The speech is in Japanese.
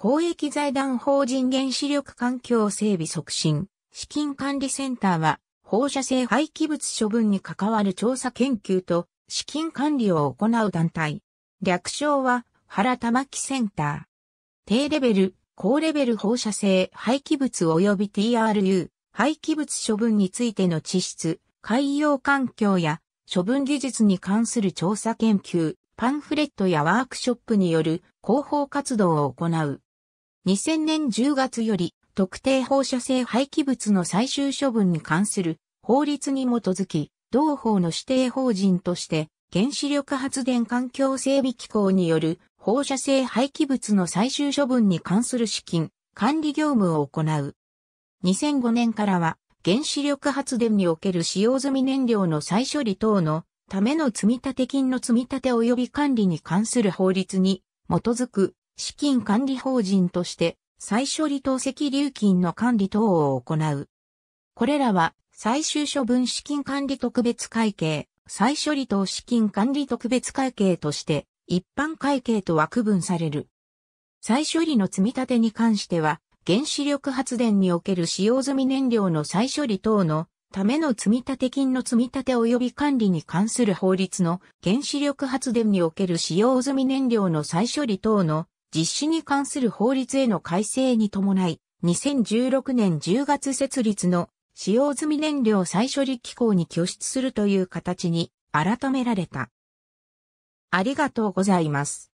公益財団法人原子力環境整備促進、資金管理センターは、放射性廃棄物処分に関わる調査研究と資金管理を行う団体。略称は、原玉木センター。低レベル、高レベル放射性廃棄物及び TRU、廃棄物処分についての地質、海洋環境や処分技術に関する調査研究、パンフレットやワークショップによる広報活動を行う。2000年10月より特定放射性廃棄物の最終処分に関する法律に基づき、同法の指定法人として原子力発電環境整備機構による放射性廃棄物の最終処分に関する資金、管理業務を行う。2005年からは原子力発電における使用済み燃料の再処理等のための積立金の積立及び管理に関する法律に基づく資金管理法人として再処理等積流金の管理等を行う。これらは最終処分資金管理特別会計、再処理等資金管理特別会計として一般会計とは区分される。再処理の積み立てに関しては、原子力発電における使用済み燃料の再処理等のための積立金の積立及び管理に関する法律の原子力発電における使用済み燃料の再処理等の実施に関する法律への改正に伴い、2016年10月設立の使用済み燃料再処理機構に拠出するという形に改められた。ありがとうございます。